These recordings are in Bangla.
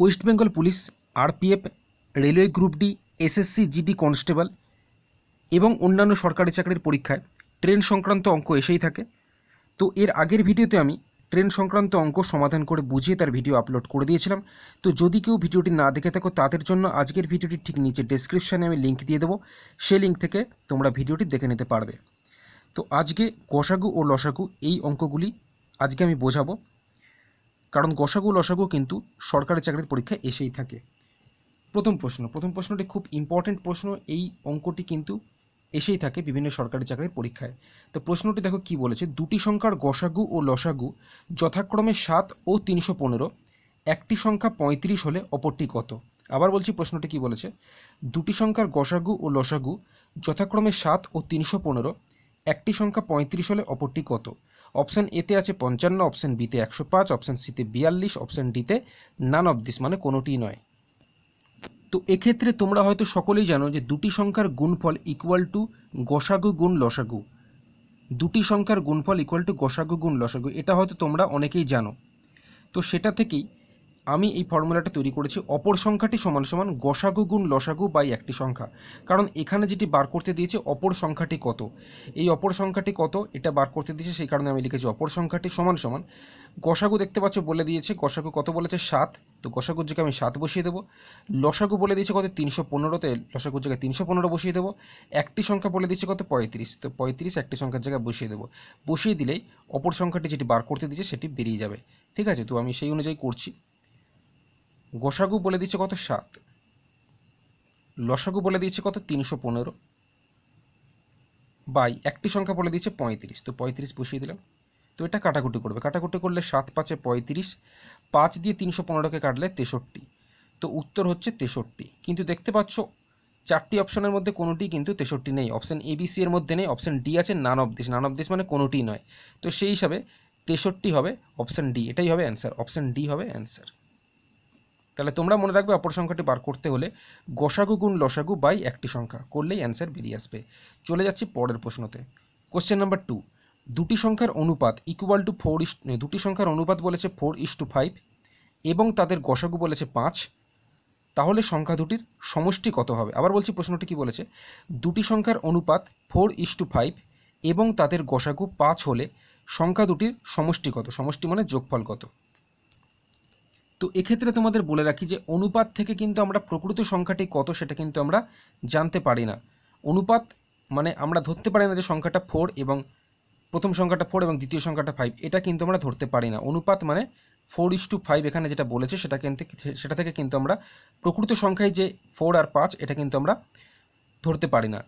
West Bengal police RPF railway group D SSC GD constable এবং অন্যান্য সরকারি চাকরির পরীক্ষায় ট্রেন সংক্রান্ত অঙ্ক এসেই থাকে তো এর আগের ভিডিওতে আমি ট্রেন সংক্রান্ত অঙ্ক সমাধান করে বুঝিয়ে তার ভিডিও আপলোড করে দিয়েছিলাম তো যদি কেউ ভিডিওটি না দেখে থাকো তাদের জন্য আজকের ভিডিওটি ঠিক নিচে ডেসক্রিপশানে আমি লিঙ্ক দিয়ে দেবো সেই লিঙ্ক থেকে তোমরা ভিডিওটি দেখে নিতে পারবে তো আজকে কষাগু ও লসাগু এই অঙ্কগুলি আজকে আমি বোঝাবো কারণ গসাগু লসাগু কিন্তু সরকারি চাকরির পরীক্ষা এসেই থাকে প্রথম প্রশ্ন প্রথম প্রশ্নটি খুব ইম্পর্টেন্ট প্রশ্ন এই অঙ্কটি কিন্তু এসেই থাকে বিভিন্ন সরকারি চাকরির পরীক্ষায় তো প্রশ্নটি দেখো কি বলেছে দুটি সংখ্যার গসাগু ও লসাগু যথাক্রমে সাত ও তিনশো পনেরো একটি সংখ্যা পঁয়ত্রিশ হলে অপরটি কত আবার বলছি প্রশ্নটি কি বলেছে দুটি সংখ্যার গসাগু ও লসাগু যথাক্রমে সাত ও তিনশো পনেরো একটি সংখ্যা পঁয়ত্রিশ হলে অপরটি কত অপশন এতে আছে পঞ্চান্ন অপশন বিতে একশো পাঁচ অপশন সিতে বিয়াল্লিশ অপশন ডিতে নান অব দিস মানে কোনোটিই নয় তো এক্ষেত্রে তোমরা হয়তো সকলেই জানো যে দুটি সংখ্যার গুণফল ইকুয়াল টু গোসাগু গুণ লসাগু দুটি সংখ্যার গুণফল ইকুয়াল টু গোসাগু গুণ লসাগু এটা হয়তো তোমরা অনেকেই জানো তো সেটা থেকেই আমি এই ফর্মুলাটা তৈরি করেছি অপর সংখ্যাটি সমান সমান গসাগু গুণ লসাগু বাই একটি সংখ্যা কারণ এখানে যেটি বার করতে দিয়েছে অপর সংখ্যাটি কত এই অপর সংখ্যাটি কত এটা বার করতে দিয়েছে সেই কারণে আমি লিখেছি অপর সংখ্যাটি সমান সমান গসাগু দেখতে পাচ্ছ বলে দিয়েছে গসাগু কত বলেছে সাত তো গসাগুর জায়গায় আমি সাত বসিয়ে দেবো লসাগু বলে দিয়েছে কত তিনশো পনেরোতে লসাগুর জায়গায় তিনশো পনেরো বসিয়ে দেবো একটি সংখ্যা বলে দিয়েছে কত পঁয়ত্রিশ তো পঁয়ত্রিশ একটি সংখ্যার জায়গায় বসিয়ে দেবো বসিয়ে দিলেই অপর সংখ্যাটি যেটি বার করতে দিয়েছে সেটি বেরিয়ে যাবে ঠিক আছে তো আমি সেই অনুযায়ী করছি গোসাগু বলে দিচ্ছে কত সাত লসাগু বলে দিয়েছে কত তিনশো পনেরো বাই একটি সংখ্যা বলে দিয়েছে পঁয়ত্রিশ তো পঁয়ত্রিশ বসিয়ে দিলাম তো এটা কাটাকুটি করবে কাটাকুটি করলে সাত পাঁচে পঁয়ত্রিশ পাঁচ দিয়ে তিনশো পনেরোকে কাটলে তেষট্টি তো উত্তর হচ্ছে তেষট্টি কিন্তু দেখতে পাচ্ছ চারটি অপশনের মধ্যে কোনোটি কিন্তু তেষট্টি নেই অপশন এ বি এর মধ্যে নেই অপশন ডি আছে নান অব দেশ নান অব দেশ মানে কোনোটি নয় তো সেই হিসাবে তেষট্টি হবে অপশন ডি এটাই হবে অ্যান্সার অপশন ডি হবে অ্যান্সার তাহলে তোমরা মনে রাখবে অপর সংখ্যাটি বার করতে হলে গসাগু গুণ লসাগু বাই একটি সংখ্যা করলেই অ্যান্সার বেরিয়ে আসবে চলে যাচ্ছি পরের প্রশ্নতে কোশ্চেন নাম্বার টু দুটি সংখ্যার অনুপাত ইকুয়াল টু ফোর ইস দুটি সংখ্যার অনুপাত বলেছে ফোর ইস টু ফাইভ এবং তাদের গসাগু বলেছে পাঁচ তাহলে সংখ্যা দুটির সমষ্টি কত হবে আবার বলছি প্রশ্নটি কি বলেছে দুটি সংখ্যার অনুপাত ফোর ইস টু ফাইভ এবং তাদের গসাগু পাঁচ হলে সংখ্যা দুটির সমষ্টি কত সমষ্টি মানে যোগফল কত তো এক্ষেত্রে তোমাদের বলে রাখি যে অনুপাত থেকে কিন্তু আমরা প্রকৃত সংখ্যাটি কত সেটা কিন্তু আমরা জানতে পারি না অনুপাত মানে আমরা ধরতে পারি না যে সংখ্যাটা ফোর এবং প্রথম সংখ্যাটা ফোর এবং দ্বিতীয় সংখ্যাটা ফাইভ এটা কিন্তু আমরা ধরতে পারি না অনুপাত মানে ফোর ইস টু ফাইভ এখানে যেটা বলেছে সেটা কিন্তু সেটা থেকে কিন্তু আমরা প্রকৃত সংখ্যায় যে ফোর আর পাঁচ এটা কিন্তু আমরা ধরতে পারি না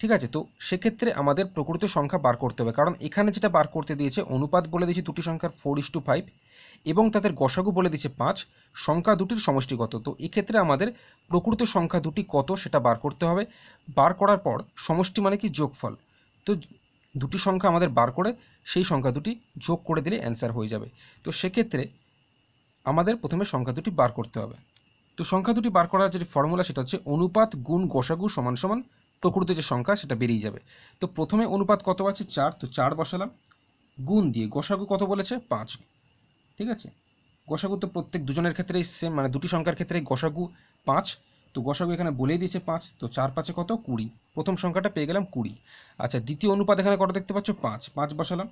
ঠিক আছে তো সেক্ষেত্রে আমাদের প্রকৃত সংখ্যা বার করতে হবে কারণ এখানে যেটা বার করতে দিয়েছে অনুপাত বলে দিয়েছে দুটি সংখ্যার ফোর ইস টু ফাইভ এবং তাদের গসাগু বলে দিচ্ছে পাঁচ সংখ্যা দুটির সমষ্টিগত তো এক্ষেত্রে আমাদের প্রকৃত সংখ্যা দুটি কত সেটা বার করতে হবে বার করার পর সমষ্টি মানে কি যোগফল তো দুটি সংখ্যা আমাদের বার করে সেই সংখ্যা দুটি যোগ করে দিলে অ্যান্সার হয়ে যাবে তো সেক্ষেত্রে আমাদের প্রথমে সংখ্যা দুটি বার করতে হবে তো সংখ্যা দুটি বার করার যে ফর্মুলা সেটা হচ্ছে অনুপাত গুণ গোসাগু সমান সমান প্রকৃত যে সংখ্যা সেটা বেরিয়ে যাবে তো প্রথমে অনুপাত কত আছে চার তো চার বসালাম গুণ দিয়ে গোসাগু কত বলেছে পাঁচ ঠিক আছে গসাগু তো প্রত্যেক দুজনের ক্ষেত্রে সেম মানে দুটি সংখ্যার ক্ষেত্রে গসাগু পাঁচ তো গসাগু এখানে বলেই দিয়েছে পাঁচ তো চার পাঁচে কত কুড়ি প্রথম সংখ্যাটা পেয়ে গেলাম কুড়ি আচ্ছা দ্বিতীয় অনুপাত এখানে কত দেখতে পাচ্ছ পাঁচ পাঁচ বসালাম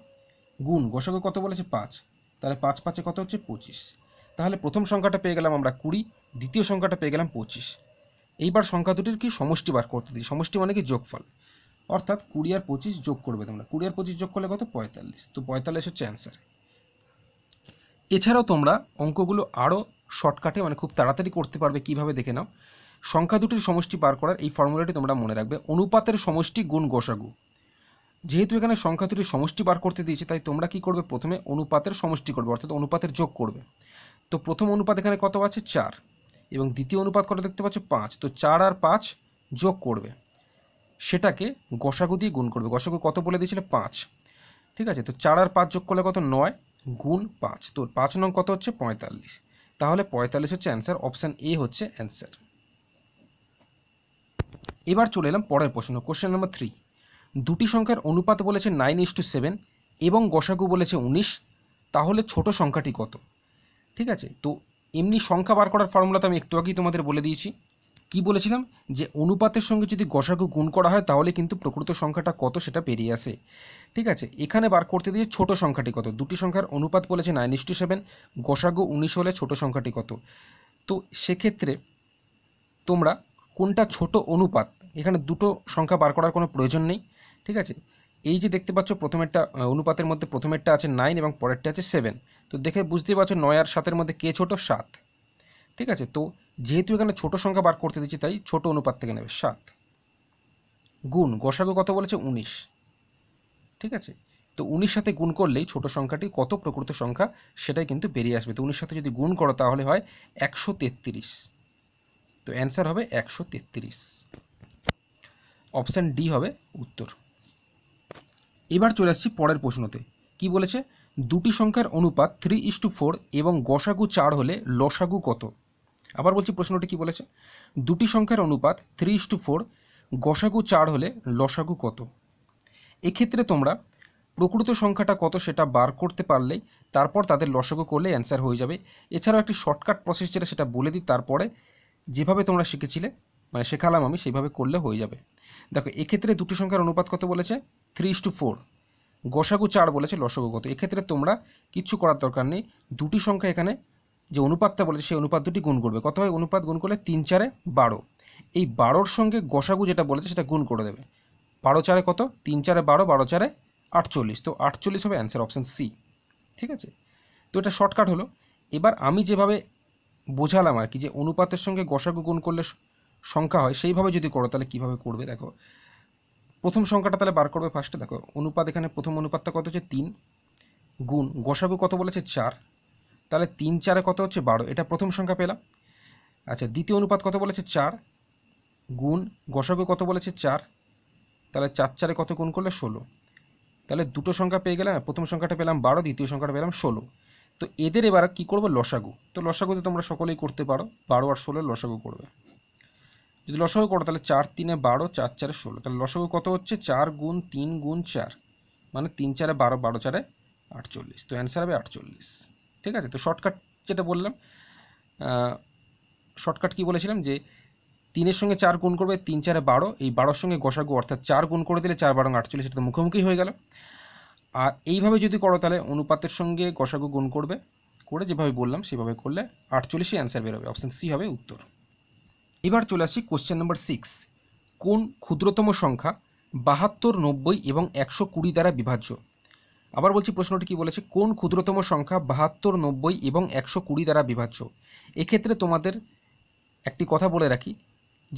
গুণ গসাগু কত বলেছে পাঁচ তাহলে পাঁচ পাঁচে কত হচ্ছে পঁচিশ তাহলে প্রথম সংখ্যাটা পেয়ে গেলাম আমরা কুড়ি দ্বিতীয় সংখ্যাটা পেয়ে গেলাম পঁচিশ এইবার সংখ্যা দুটির কি সমষ্টি বার করতে দিই সমষ্টি মানে কি যোগফল অর্থাৎ কুড়ি আর পঁচিশ যোগ করবে তোমরা কুড়ি আর পঁচিশ যোগ করলে কত পঁয়তাল্লিশ তো পঁয়তাল্লিশ হচ্ছে অ্যান্সার এছাড়াও তোমরা অঙ্কগুলো আরও শর্টকাটে মানে খুব তাড়াতাড়ি করতে পারবে কিভাবে দেখে নাও সংখ্যা দুটির সমষ্টি বার করার এই ফর্মুলাটি তোমরা মনে রাখবে অনুপাতের সমষ্টি গুণ গোসাগু যেহেতু এখানে সংখ্যা দুটির সমষ্টি বার করতে দিয়েছি তাই তোমরা কি করবে প্রথমে অনুপাতের সমষ্টি করবে অর্থাৎ অনুপাতের যোগ করবে তো প্রথম অনুপাত এখানে কত আছে চার এবং দ্বিতীয় অনুপাত কত দেখতে পাচ্ছ পাঁচ তো চার আর পাঁচ যোগ করবে সেটাকে গসাগু দিয়ে গুণ করবে গসাগু কত বলে দিয়েছিল পাঁচ ঠিক আছে তো চার আর পাঁচ যোগ করলে কত নয় গুণ পাঁচ তো পাঁচ নং কত হচ্ছে পঁয়তাল্লিশ তাহলে পঁয়তাল্লিশ হচ্ছে অ্যান্সার অপশান এ হচ্ছে অ্যান্সার এবার চলে এলাম পরের প্রশ্ন কোশ্চেন নাম্বার থ্রি দুটি সংখ্যার অনুপাত বলেছে নাইন ইস টু সেভেন এবং গসাগু বলেছে উনিশ তাহলে ছোট সংখ্যাটি কত ঠিক আছে তো এমনি সংখ্যা বার করার ফর্মুলা তো আমি একটু আগেই তোমাদের বলে দিয়েছি কি বলেছিলাম যে অনুপাতের সঙ্গে যদি গসাগু গুণ করা হয় তাহলে কিন্তু প্রকৃত সংখ্যাটা কত সেটা বেরিয়ে আসে ঠিক আছে এখানে বার করতে দিয়ে ছোট সংখ্যাটি কত দুটি সংখ্যার অনুপাত বলেছে নাইন সেভেন গসাগু উনিশ হলে ছোট সংখ্যাটি কত তো সেক্ষেত্রে তোমরা কোনটা ছোট অনুপাত এখানে দুটো সংখ্যা বার করার কোনো প্রয়োজন নেই ঠিক আছে এই যে দেখতে পাচ্ছ প্রথমেরটা অনুপাতের মধ্যে প্রথমেরটা আছে নাইন এবং পরেরটা আছে সেভেন তো দেখে বুঝতে পারছো নয় আর সাতের মধ্যে কে ছোট সাত ঠিক আছে তো যেহেতু এখানে ছোট সংখ্যা বার করতে দিচ্ছি তাই ছোট অনুপাত থেকে নেবে সাত গুণ গোসাগু কত বলেছে উনিশ ঠিক আছে তো উনিশ সাথে গুণ করলেই ছোট সংখ্যাটি কত প্রকৃত সংখ্যা সেটাই কিন্তু বেরিয়ে আসবে তো উনিশ সাথে যদি গুণ করো তাহলে হয় একশো তেত্রিশ তো অ্যান্সার হবে একশো তেত্রিশ অপশান ডি হবে উত্তর এবার চলে আসছি পরের প্রশ্নতে কি বলেছে দুটি সংখ্যার অনুপাত থ্রি ইস টু ফোর এবং গসাগু চার হলে লসাগু কত আবার বলছি প্রশ্নটি কি বলেছে দুটি সংখ্যার অনুপাত থ্রি ইস টু ফোর গসাগু চার হলে লসাগু কত এক্ষেত্রে তোমরা প্রকৃত সংখ্যাটা কত সেটা বার করতে পারলেই তারপর তাদের লসাগু করলে অ্যান্সার হয়ে যাবে এছাড়াও একটি শর্টকাট প্রসেস যেটা সেটা বলে দিই তারপরে যেভাবে তোমরা শিখেছিলে মানে শেখালাম আমি সেইভাবে করলে হয়ে যাবে দেখো এক্ষেত্রে দুটি সংখ্যার অনুপাত কত বলেছে থ্রি ইস টু ফোর গসাগু চার বলেছে লসাগু কত এক্ষেত্রে তোমরা কিচ্ছু করার দরকার নেই দুটি সংখ্যা এখানে যে অনুপাতটা বলেছে সেই অনুপাত দুটি গুণ করবে কত হয় অনুপাত গুণ করলে তিন চারে বারো এই বারোর সঙ্গে গোসাগু যেটা বলেছে সেটা গুণ করে দেবে বারো চারে কত তিন চারে বারো বারো চারে আটচল্লিশ তো আটচল্লিশ হবে অ্যান্সার অপশান সি ঠিক আছে তো এটা শর্টকাট হলো এবার আমি যেভাবে বোঝালাম আর কি যে অনুপাতের সঙ্গে গোসাগু গুণ করলে সংখ্যা হয় সেইভাবে যদি করো তাহলে কীভাবে করবে দেখো প্রথম সংখ্যাটা তাহলে বার করবে ফার্স্টে দেখো অনুপাত এখানে প্রথম অনুপাতটা কত হচ্ছে তিন গুণ গোসাগু কত বলেছে চার তাহলে তিন চারে কত হচ্ছে বারো এটা প্রথম সংখ্যা পেলাম আচ্ছা দ্বিতীয় অনুপাত কত বলেছে চার গুণ গসাগু কত বলেছে চার তাহলে চার চারে কত গুণ করলে ষোলো তাহলে দুটো সংখ্যা পেয়ে গেলাম প্রথম সংখ্যাটা পেলাম বারো দ্বিতীয় সংখ্যাটা পেলাম ষোলো তো এদের এবার কি করবো লসাগু তো তো তোমরা সকলেই করতে পারো বারো আর ষোলো লসাগু করবে যদি লসাগু করো তাহলে চার তিনে বারো চার চারে ষোলো তাহলে লসাগু কত হচ্ছে চার গুণ তিন গুণ চার মানে তিন চারে বারো বারো চারে আটচল্লিশ তো অ্যান্সার হবে আটচল্লিশ ঠিক আছে তো শর্টকাট যেটা বললাম শর্টকাট কি বলেছিলাম যে তিনের সঙ্গে চার গুণ করবে তিন চারে বারো এই বারোর সঙ্গে গসাগু অর্থাৎ চার গুণ করে দিলে চার বারো আটচল্লিশ সেটা তো মুখোমুখি হয়ে গেল আর এইভাবে যদি করো তাহলে অনুপাতের সঙ্গে গসাগু গুণ করবে করে যেভাবে বললাম সেভাবে করলে আটচল্লিশে অ্যান্সার বেরোবে অপশান সি হবে উত্তর এবার চলে আসি কোশ্চেন নম্বর সিক্স কোন ক্ষুদ্রতম সংখ্যা বাহাত্তর নব্বই এবং একশো কুড়ি দ্বারা বিভাজ্য আবার বলছি প্রশ্নটি কি বলেছে কোন ক্ষুদ্রতম সংখ্যা বাহাত্তর নব্বই এবং একশো কুড়ি দ্বারা বিভাজ্য এক্ষেত্রে তোমাদের একটি কথা বলে রাখি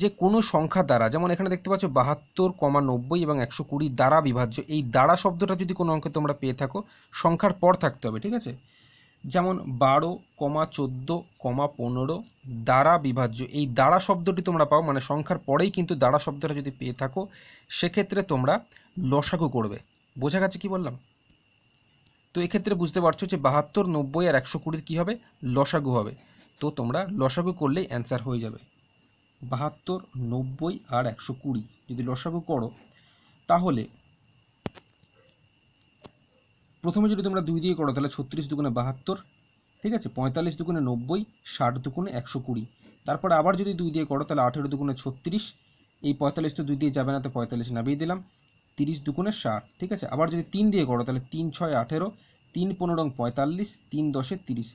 যে কোনো সংখ্যা দ্বারা যেমন এখানে দেখতে পাচ্ছ বাহাত্তর কমা নব্বই এবং একশো কুড়ি দ্বারা বিভাজ্য এই দ্বারা শব্দটা যদি কোনো অঙ্কে তোমরা পেয়ে থাকো সংখ্যার পর থাকতে হবে ঠিক আছে যেমন বারো কমা চোদ্দ কমা পনেরো দ্বারা বিভাজ্য এই দ্বারা শব্দটি তোমরা পাও মানে সংখ্যার পরেই কিন্তু দ্বারা শব্দটা যদি পেয়ে থাকো সেক্ষেত্রে তোমরা লসাগু করবে বোঝা গেছে কি বললাম তো এক্ষেত্রে বুঝতে পারছো যে বাহাত্তর নব্বই আর একশো কুড়ির কী হবে লসাগু হবে তো তোমরা লসাগু করলেই অ্যান্সার হয়ে যাবে বাহাত্তর নব্বই আর একশো কুড়ি যদি লসাগু করো তাহলে প্রথমে যদি তোমরা দুই দিয়ে করো তাহলে ছত্রিশ দুগুণে বাহাত্তর ঠিক আছে পঁয়তাল্লিশ দুগুণে নব্বই ষাট দুগুণে একশো কুড়ি তারপর আবার যদি দুই দিয়ে করো তাহলে আঠেরো দুগুণে ছত্রিশ এই পঁয়তাল্লিশ তো দুই দিয়ে যাবে না তো পঁয়তাল্লিশ নামিয়ে দিলাম তিরিশ দুগুণে ষাট ঠিক আছে আবার যদি তিন দিয়ে করো তাহলে তিন ছয় আঠেরো তিন পনেরো পঁয়তাল্লিশ তিন দশে তিরিশ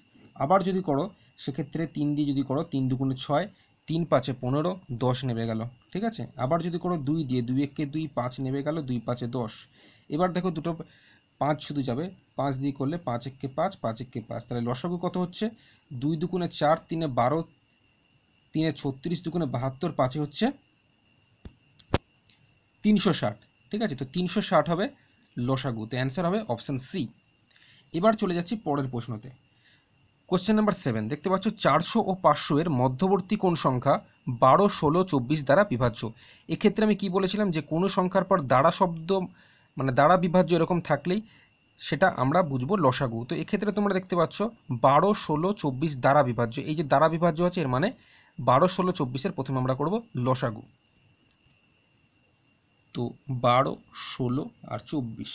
আবার যদি করো সেক্ষেত্রে তিন দিয়ে যদি করো তিন দুগুণে ছয় তিন পাঁচে পনেরো দশ নেমে গেল ঠিক আছে আবার যদি করো দুই দিয়ে দুই একে দুই পাঁচ নেমে গেল দুই পাঁচে দশ এবার দেখো দুটো পাঁচ শুধু যাবে পাঁচ দিয়ে করলে পাঁচ এককে পাঁচ পাঁচ এককে পাঁচ তাহলে লসাগু কত হচ্ছে দুই দুগুণে চার তিনে বারো তিনে ছত্রিশ দুগুণে বাহাত্তর পাঁচে হচ্ছে তিনশো ষাট ঠিক আছে তো তিনশো ষাট হবে লসাগু তো অ্যান্সার হবে অপশান সি এবার চলে যাচ্ছি পরের প্রশ্নতে কোশ্চেন নাম্বার সেভেন দেখতে পাচ্ছ চারশো ও পাঁচশো এর মধ্যবর্তী কোন সংখ্যা বারো ষোলো চব্বিশ দ্বারা বিভাজ্য এক্ষেত্রে আমি কি বলেছিলাম যে কোনো সংখ্যার পর দ্বারা শব্দ মানে দ্বারা বিভাজ্য এরকম থাকলেই সেটা আমরা বুঝবো লসাগু তো এক্ষেত্রে তোমরা দেখতে পাচ্ছ বারো ষোলো চব্বিশ দ্বারা বিভাজ্য এই যে দ্বারা বিভাজ্য আছে এর মানে বারো ষোলো চব্বিশের প্রথমে আমরা করব লসাগু তো বারো ষোলো আর চব্বিশ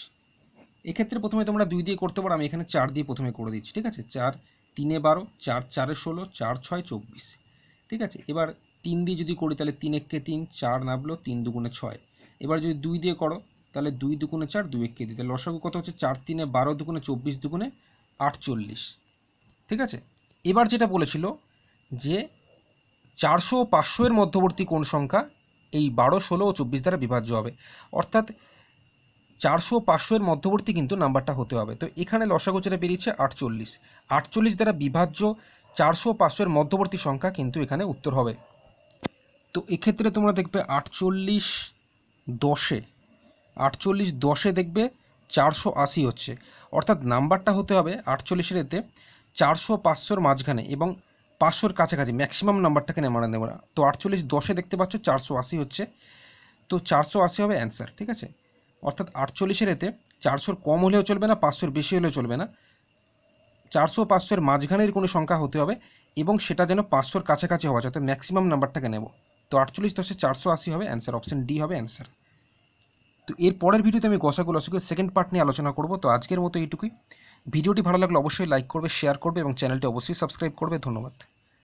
এক্ষেত্রে প্রথমে তোমরা দুই দিয়ে করতে পারো আমি এখানে চার দিয়ে প্রথমে করে দিচ্ছি ঠিক আছে চার তিনে বারো চার চারে ষোলো চার ছয় চব্বিশ ঠিক আছে এবার তিন দিয়ে যদি করি তাহলে তিন এককে তিন চার নামলো তিন দুগুণে ছয় এবার যদি দুই দিয়ে করো তাহলে দুই দুগুণে চার দু এককে দিই তাহলে লসাগু কত হচ্ছে চার তিনে বারো দুগুণে চব্বিশ দুগুণে আটচল্লিশ ঠিক আছে এবার যেটা বলেছিল যে চারশো পাঁচশো এর মধ্যবর্তী কোন সংখ্যা এই বারো ষোলো ও চব্বিশ দ্বারা বিভাজ্য হবে অর্থাৎ চারশো পাঁচশো এর মধ্যবর্তী কিন্তু নাম্বারটা হতে হবে তো এখানে লসাগু বেরিয়েছে আটচল্লিশ আটচল্লিশ দ্বারা বিভাজ্য চারশো পাঁচশো এর মধ্যবর্তী সংখ্যা কিন্তু এখানে উত্তর হবে তো এক্ষেত্রে তোমরা দেখবে আটচল্লিশ দশে আটচল্লিশ দশে দেখবে চারশো আশি হচ্ছে অর্থাৎ নাম্বারটা হতে হবে আটচল্লিশের এতে চারশো পাঁচশোর মাঝখানে এবং পাঁচশোর কাছাকাছি ম্যাক্সিমাম নাম্বারটাকে নেমারা নেব না তো আটচল্লিশ দশে দেখতে পাচ্ছ চারশো আশি হচ্ছে তো চারশো আশি হবে অ্যান্সার ঠিক আছে অর্থাৎ আটচল্লিশের এতে চারশোর কম হলেও চলবে না পাঁচশোর বেশি হলেও চলবে না চারশো পাঁচশোর মাঝখানের কোনো সংখ্যা হতে হবে এবং সেটা যেন পাঁচশোর কাছাকাছি হওয়া যাতে ম্যাক্সিমাম নাম্বারটাকে নেব তো আটচল্লিশ দশে চারশো আশি হবে অ্যান্সার অপশান ডি হবে অ্যান্সার তো এর পরের ভিডিওতে আমি গসাগু লসাগু সেকেন্ড পার্ট নিয়ে আলোচনা করব তো আজকের মতো এইটুকুই ভিডিওটি ভালো লাগলে অবশ্যই লাইক করবে শেয়ার করবে এবং চ্যানেলটি অবশ্যই সাবস্ক্রাইব করবে ধন্যবাদ